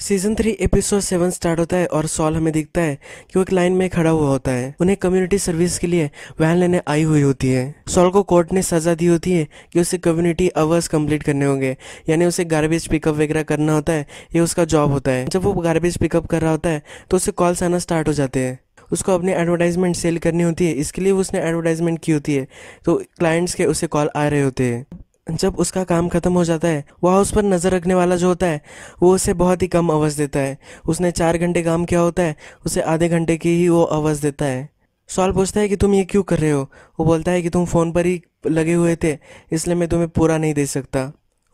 season three episode seven start होता है और सॉल हमें दिखता है कि वो एक लाइन में खड़ा हुआ होता है उन्हें कम्युनिटी सर्विस के लिए वैन लेने आई हुई होती है सॉल को कोर्ट ने सजा दी होती है कि उसे कम्युनिटी आवर्स कंप्लीट करने होंगे यानी उसे गार्बेज पिकअप वगैरह करना होता है ये उसका जॉब होता है जब वो गार्बेज पिकअप कर रहा होता है तो उसे कॉल्स आना स्टार्ट हो जाते हैं उसको अपनी एडवर्टाइजमेंट सेल करनी होती है इसके लिए उसने एडवर्टाइजमेंट की होती है तो क्लाइंट्स के उसे कॉल आ रहे होते हैं जब उसका काम खत्म हो जाता है वह उस पर नज़र रखने वाला जो होता है वो उसे बहुत ही कम आवाज देता है उसने चार घंटे काम किया होता है उसे आधे घंटे की ही वो आवाज देता है सॉल पूछता है कि तुम ये क्यों कर रहे हो वो बोलता है कि तुम फ़ोन पर ही लगे हुए थे इसलिए मैं तुम्हें पूरा नहीं दे सकता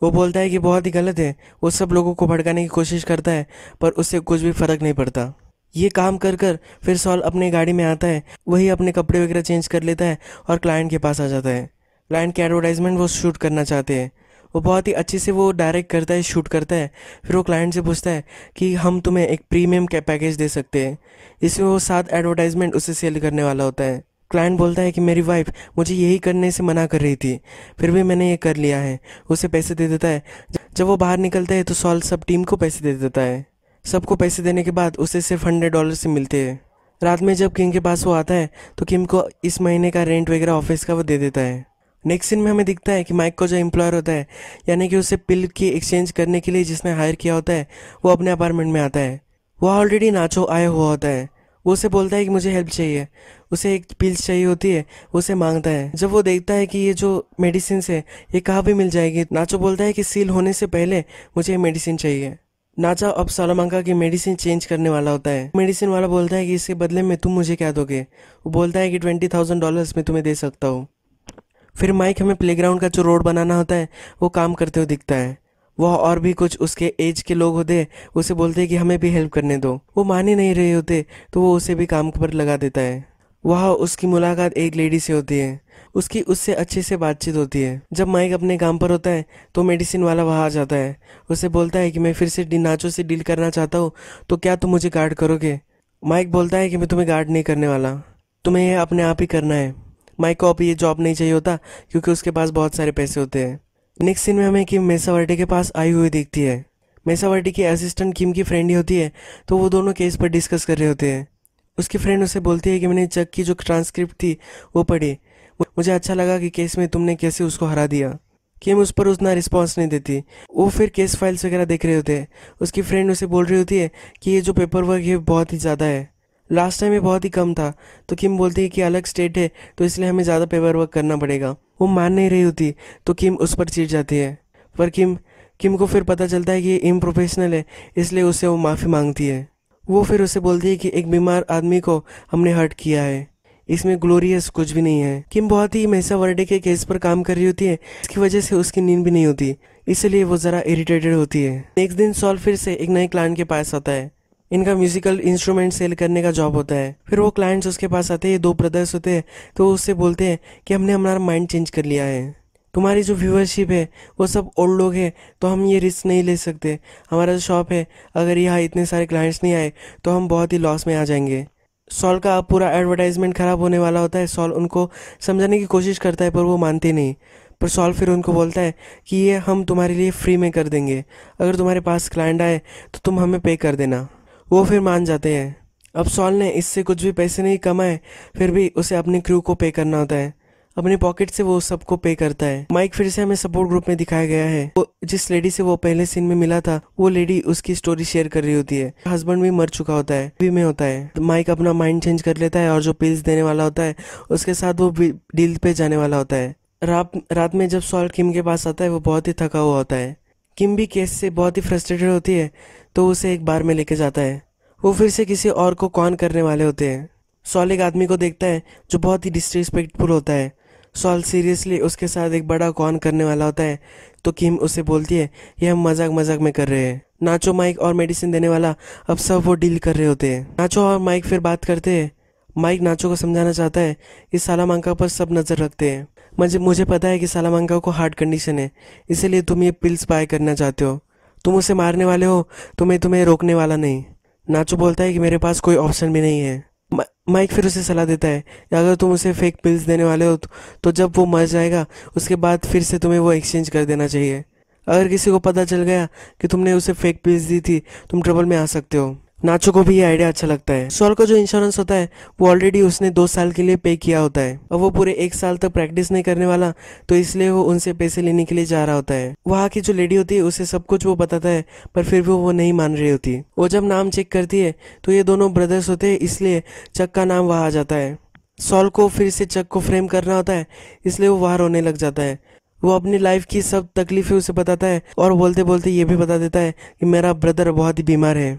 वो बोलता है कि बहुत ही गलत है वो सब लोगों को भड़काने की कोशिश करता है पर उससे कुछ भी फ़र्क नहीं पड़ता ये काम कर कर फिर सॉल अपनी गाड़ी में आता है वही अपने कपड़े वगैरह चेंज कर लेता है और क्लाइंट के पास आ जाता है क्लाइंट की एडवर्टाइजमेंट वो शूट करना चाहते हैं वो बहुत ही अच्छे से वो डायरेक्ट करता है शूट करता है फिर वो क्लाइंट से पूछता है कि हम तुम्हें एक प्रीमियम के पैकेज दे सकते हैं जिसमें वो सात एडवर्टाइजमेंट उसे सेल करने वाला होता है क्लाइंट बोलता है कि मेरी वाइफ मुझे यही करने से मना कर रही थी फिर भी मैंने ये कर लिया है उसे पैसे दे देता है जब वो बाहर निकलता है तो सॉल सब टीम को पैसे दे देता है सबको पैसे देने के बाद उसे सिर्फ हंड्रेड डॉलर से मिलते हैं रात में जब किम के पास वो आता है तो किम को इस महीने का रेंट वगैरह ऑफिस का वो दे देता है नेक्स्ट सीन में हमें दिखता है कि माइक का जो एम्प्लॉयर होता है यानी कि उसे पिल की एक्सचेंज करने के लिए जिसने हायर किया होता है वो अपने अपार्टमेंट में आता है वह ऑलरेडी नाचो आया हुआ होता है वो उसे बोलता है कि मुझे हेल्प चाहिए उसे एक पिल्स चाहिए होती है उसे मांगता है जब वो देखता है कि ये जो मेडिसिन है ये कहाँ भी मिल जाएगी नाचो बोलता है कि सील होने से पहले मुझे ये मेडिसिन चाहिए नाचा अब सालामांका की मेडिसिन चेंज करने वाला होता है मेडिसिन वाला बोलता है कि इसके बदले में तुम मुझे क्या दोगे वो बोलता है कि ट्वेंटी थाउजेंड डॉलर्स में तुम्हें दे सकता हूँ फिर माइक हमें प्लेग्राउंड का जो रोड बनाना होता है वो काम करते हुए दिखता है वह और भी कुछ उसके एज के लोग होते उसे बोलते कि हमें भी हेल्प करने दो वो माने नहीं रहे होते तो वो उसे भी काम पर लगा देता है वह उसकी मुलाकात एक लेडी से होती है उसकी उससे अच्छे से बातचीत होती है जब माइक अपने काम पर होता है तो मेडिसिन वाला वहाँ आ जाता है उसे बोलता है कि मैं फिर से नाचों से डील करना चाहता हूँ तो क्या तुम मुझे गार्ड करोगे माइक बोलता है कि मैं तुम्हें गार्ड नहीं करने वाला तुम्हें यह अपने आप ही करना है माइक को अब ये जॉब नहीं चाहिए होता क्योंकि उसके पास बहुत सारे पैसे होते हैं नेक्स्ट सीन में हमें किम मेसावर्टी के पास आई हुई दिखती है मेसावर्टी की असिस्टेंट किम की फ्रेंड ही होती है तो वो दोनों केस पर डिस्कस कर रहे होते हैं उसकी फ्रेंड उसे बोलती है कि मैंने चक की जो ट्रांसक्रिप्ट थी वो पढ़ी मुझे अच्छा लगा कि केस में तुमने कैसे उसको हरा दिया किम उस पर उतना रिस्पॉन्स नहीं देती वो फिर केस फाइल्स वगैरह देख रहे होते हैं उसकी फ्रेंड उसे बोल रही होती है कि ये जो पेपर वर्क है बहुत ही ज़्यादा है लास्ट टाइम ये बहुत ही कम था तो किम बोलती है कि अलग स्टेट है तो इसलिए हमें ज़्यादा पेपर वर्क करना पड़ेगा वो मान नहीं रही होती तो किम उस पर चिढ़ जाती है पर किम किम को फिर पता चलता है कि ये इम प्रोफेशनल है इसलिए उससे वो माफ़ी मांगती है वो फिर उसे बोलती है कि एक बीमार आदमी को हमने हर्ट किया है इसमें ग्लोरियस कुछ भी नहीं है किम बहुत ही मेसा वर्डे के केस पर काम कर रही होती है इसकी वजह से उसकी नींद भी नहीं होती इसलिए वो ज़रा इरिटेटेड होती है नेक्स्ट दिन सॉल फिर से एक नए क्लाइंट के पास आता है इनका म्यूजिकल इंस्ट्रूमेंट सेल करने का जॉब होता है फिर वो क्लाइंट्स उसके पास आते हैं दो ब्रदर्स होते हैं तो उससे बोलते हैं कि हमने हमारा माइंड चेंज कर लिया है तुम्हारी जो व्यूअरशिप है वो सब ओल्ड लोग हैं तो हम ये रिस्क नहीं ले सकते हमारा जो शॉप है अगर यहाँ इतने सारे क्लाइंट्स नहीं आए तो हम बहुत ही लॉस में आ जाएंगे सॉल का पूरा एडवर्टाइजमेंट ख़राब होने वाला होता है सॉल उनको समझाने की कोशिश करता है पर वो मानते नहीं पर सॉल फिर उनको बोलता है कि ये हम तुम्हारे लिए फ्री में कर देंगे अगर तुम्हारे पास क्लाइंट आए तो तुम हमें पे कर देना वो फिर मान जाते हैं अब सॉल ने इससे कुछ भी पैसे नहीं कमाए फिर भी उसे अपनी क्रू को पे करना होता है अपने पॉकेट से वो सबको पे करता है माइक फिर से हमें सपोर्ट ग्रुप में दिखाया गया है वो जिस लेडी से वो पहले सीन में मिला था वो लेडी उसकी स्टोरी शेयर कर रही होती है हस्बैंड भी मर चुका होता है भी में होता है तो माइक अपना माइंड चेंज कर लेता है और जो पिल्स देने वाला होता है उसके साथ वो डील पे जाने वाला होता है रात रात में जब सॉल्ट किम के पास आता है वो बहुत ही थका हुआ होता है किम भी केस से बहुत ही फ्रस्ट्रेटेड होती है तो उसे एक बार में लेके जाता है वो फिर से किसी और को कौन करने वाले होते हैं सॉल एक आदमी को देखता है जो बहुत ही डिसरिस्पेक्टफुल होता है सॉल सीरियसली उसके साथ एक बड़ा कौन करने वाला होता है तो किम उसे बोलती है ये हम मजाक मजाक में कर रहे हैं नाचो माइक और मेडिसिन देने वाला अब सब वो डील कर रहे होते हैं नाचो और माइक फिर बात करते हैं माइक नाचो को समझाना चाहता है कि सालामांका पर सब नज़र रखते हैं मुझे मुझे पता है कि सालामांका को हार्ट कंडीशन है इसीलिए तुम ये पिल्स बाय करना चाहते हो तुम उसे मारने वाले हो तो मैं तुम्हें रोकने वाला नहीं नाचो बोलता है कि मेरे पास कोई ऑप्शन भी नहीं है माइक फिर उसे सलाह देता है कि अगर तुम उसे फेक पिल्स देने वाले हो तो, तो जब वो मर जाएगा उसके बाद फिर से तुम्हें वो एक्सचेंज कर देना चाहिए अगर किसी को पता चल गया कि तुमने उसे फेक पिल्स दी थी तुम ट्रबल में आ सकते हो नाचो को भी ये आइडिया अच्छा लगता है सॉल का जो इंश्योरेंस होता है वो ऑलरेडी उसने दो साल के लिए पे किया होता है और वो पूरे एक साल तक प्रैक्टिस नहीं करने वाला तो इसलिए वो उनसे पैसे लेने के लिए जा रहा होता है वहाँ की जो लेडी होती है उसे सब कुछ वो बताता है पर फिर भी वो नहीं मान रही होती वो जब नाम चेक करती है तो ये दोनों ब्रदर्स होते हैं इसलिए चक का नाम वहाँ आ जाता है सॉल को फिर से चक को फ्रेम करना होता है इसलिए वो वहाँ रोने लग जाता है वो अपनी लाइफ की सब तकलीफें उसे बताता है और बोलते बोलते ये भी बता देता है कि मेरा ब्रदर बहुत ही बीमार है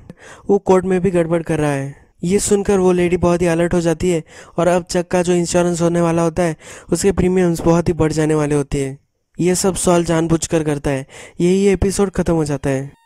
वो कोर्ट में भी गड़बड़ कर रहा है ये सुनकर वो लेडी बहुत ही अलर्ट हो जाती है और अब चक का जो इंश्योरेंस होने वाला होता है उसके प्रीमियम्स बहुत ही बढ़ जाने वाले होते हैं ये सब सॉल्व जानबूझकर करता है यही एपिसोड ख़त्म हो जाता है